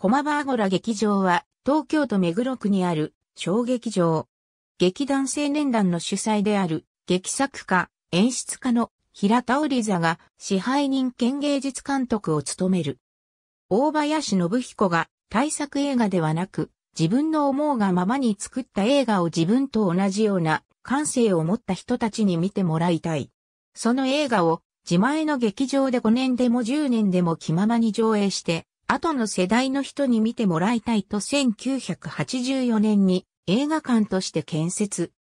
駒場ーゴラ劇場は東京都目黒区にある小劇場。劇団青年団の主催である劇作家、演出家の平田織座が支配人兼芸術監督を務める。大林信彦が大作映画ではなく自分の思うがままに作った映画を自分と同じような感性を持った人たちに見てもらいたい。その映画を自前の劇場で5年でも10年でも気ままに上映して後の世代の人に見てもらいたいと1984年に映画館として建設。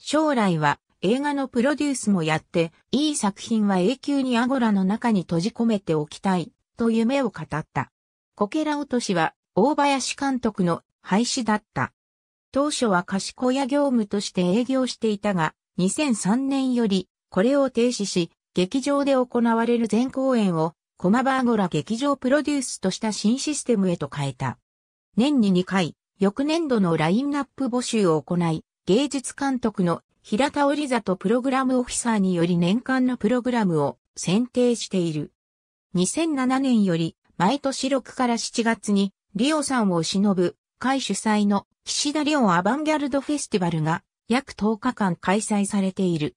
将来は映画のプロデュースもやって、いい作品は永久にアゴラの中に閉じ込めておきたい、と夢を語った。こけら落としは、大林監督の廃止だった。当初は貸小屋業務として営業していたが、2003年より、これを停止し、劇場で行われる全公演をコマバーゴラ劇場プロデュースとした新システムへと変えた。年に2回、翌年度のラインナップ募集を行い、芸術監督の平田織里プログラムオフィサーにより年間のプログラムを選定している。2007年より毎年6から7月にリオさんを忍ぶ会主催の岸田リオアバンギャルドフェスティバルが約10日間開催されている。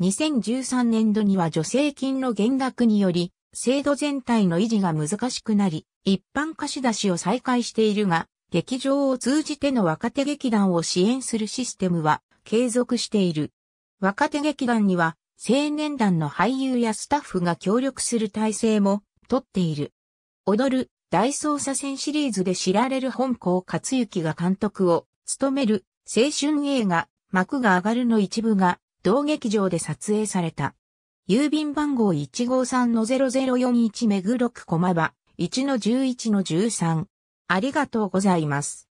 2013年度には助成金の減額により制度全体の維持が難しくなり、一般貸し出しを再開しているが、劇場を通じての若手劇団を支援するシステムは継続している。若手劇団には青年団の俳優やスタッフが協力する体制もとっている。踊る大捜査線シリーズで知られる本校克行が監督を務める青春映画幕が上がるの一部が同劇場で撮影された。郵便番号153-0041目黒区駒場1-11-13。ありがとうございます。